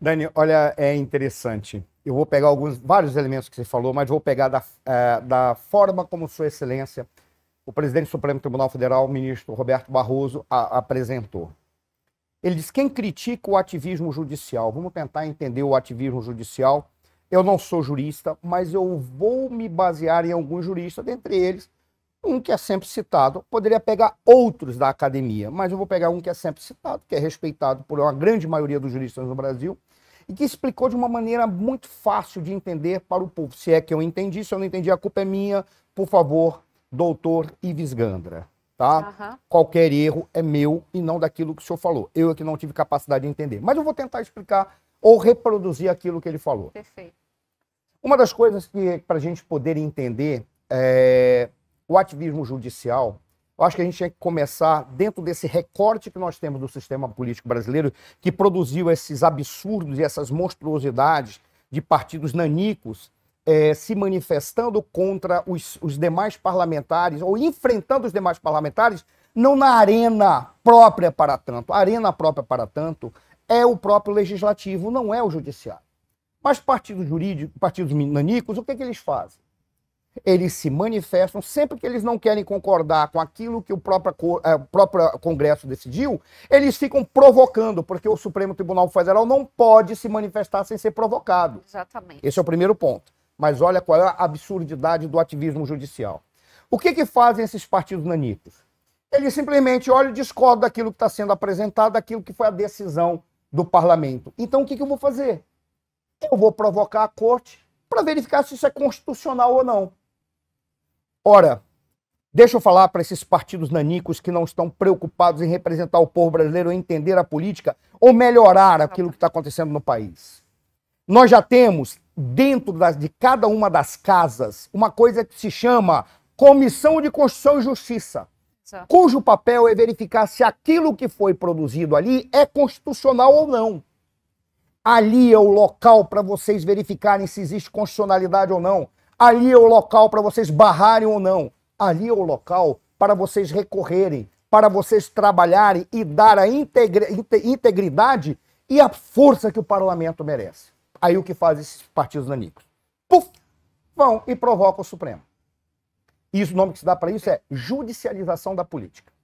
Dani, olha, é interessante. Eu vou pegar alguns, vários elementos que você falou, mas vou pegar da, é, da forma como Sua Excelência, o presidente do Supremo Tribunal Federal, o ministro Roberto Barroso, a, apresentou. Ele diz: quem critica o ativismo judicial, vamos tentar entender o ativismo judicial. Eu não sou jurista, mas eu vou me basear em alguns juristas, dentre eles um que é sempre citado. Poderia pegar outros da academia, mas eu vou pegar um que é sempre citado, que é respeitado por uma grande maioria dos juristas no Brasil, e que explicou de uma maneira muito fácil de entender para o povo. Se é que eu entendi, se eu não entendi, a culpa é minha. Por favor, doutor Ives Gandra. Tá? Uhum. Qualquer erro é meu e não daquilo que o senhor falou. Eu é que não tive capacidade de entender. Mas eu vou tentar explicar ou reproduzir aquilo que ele falou. Perfeito. Uma das coisas que, para a gente poder entender, é, o ativismo judicial, eu acho que a gente tinha que começar dentro desse recorte que nós temos do sistema político brasileiro, que produziu esses absurdos e essas monstruosidades de partidos nanicos é, se manifestando contra os, os demais parlamentares ou enfrentando os demais parlamentares, não na arena própria para tanto. A arena própria para tanto é o próprio legislativo, não é o judiciário. Mas partidos jurídicos, partidos nanicos, o que, é que eles fazem? eles se manifestam sempre que eles não querem concordar com aquilo que o próprio, é, eh, próprio Congresso decidiu, eles ficam provocando, porque o Supremo Tribunal Federal não pode se manifestar sem ser provocado. Exatamente. Esse é o primeiro ponto. Mas olha qual é a absurdidade do ativismo judicial. O que, que fazem esses partidos nanicos? Eles simplesmente olham e discordam daquilo que está sendo apresentado, daquilo que foi a decisão do parlamento. Então o que, que eu vou fazer? Eu vou provocar a corte para verificar se isso é constitucional ou não. Ora, deixa eu falar para esses partidos nanicos que não estão preocupados em representar o povo brasileiro, entender a política ou melhorar tá aquilo que está acontecendo no país. Nós já temos dentro das, de cada uma das casas uma coisa que se chama Comissão de Constituição e Justiça, Sim. cujo papel é verificar se aquilo que foi produzido ali é constitucional ou não. Ali é o local para vocês verificarem se existe constitucionalidade ou não. Ali é o local para vocês barrarem ou não. Ali é o local para vocês recorrerem, para vocês trabalharem e dar a integridade e a força que o parlamento merece. Aí o que faz esses partidos nanicos? Puf! Vão e provocam o Supremo. E isso, o nome que se dá para isso é judicialização da política.